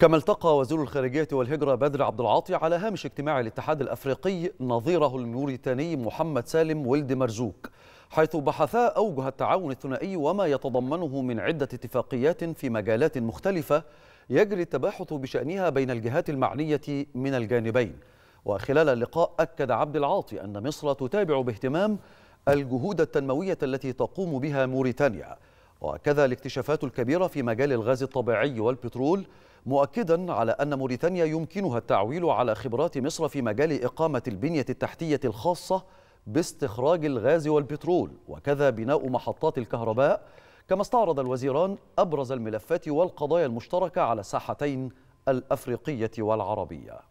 كما التقى وزير الخارجية والهجرة بدر عبد العاطي على هامش اجتماع الاتحاد الأفريقي نظيره الموريتاني محمد سالم ولد مرزوق حيث بحثا أوجه التعاون الثنائي وما يتضمنه من عدة اتفاقيات في مجالات مختلفة يجري التباحث بشأنها بين الجهات المعنية من الجانبين وخلال اللقاء أكد عبد العاطي أن مصر تتابع باهتمام الجهود التنموية التي تقوم بها موريتانيا وكذا الاكتشافات الكبيرة في مجال الغاز الطبيعي والبترول مؤكدا على أن موريتانيا يمكنها التعويل على خبرات مصر في مجال إقامة البنية التحتية الخاصة باستخراج الغاز والبترول وكذا بناء محطات الكهرباء كما استعرض الوزيران أبرز الملفات والقضايا المشتركة على الساحتين الأفريقية والعربية